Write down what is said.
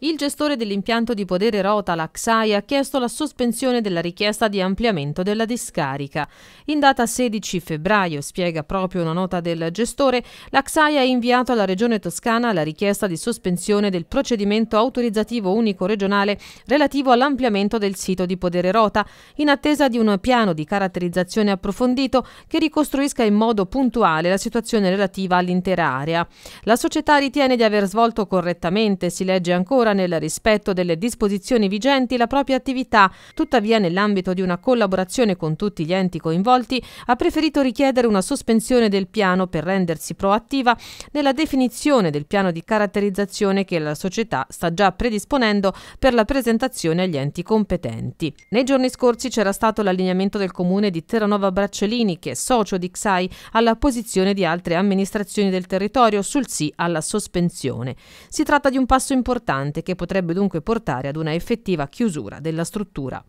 Il gestore dell'impianto di podere Rota, l'Axai, ha chiesto la sospensione della richiesta di ampliamento della discarica. In data 16 febbraio, spiega proprio una nota del gestore, l'Axai ha inviato alla Regione Toscana la richiesta di sospensione del procedimento autorizzativo unico regionale relativo all'ampliamento del sito di podere Rota, in attesa di un piano di caratterizzazione approfondito che ricostruisca in modo puntuale la situazione relativa all'intera area. La società ritiene di aver svolto correttamente, si legge ancora, lavora nel rispetto delle disposizioni vigenti la propria attività, tuttavia nell'ambito di una collaborazione con tutti gli enti coinvolti ha preferito richiedere una sospensione del piano per rendersi proattiva nella definizione del piano di caratterizzazione che la società sta già predisponendo per la presentazione agli enti competenti. Nei giorni scorsi c'era stato l'allineamento del comune di Terranova Bracciolini, che è socio di XAI, alla posizione di altre amministrazioni del territorio sul sì alla sospensione. Si tratta di un passo importante che potrebbe dunque portare ad una effettiva chiusura della struttura.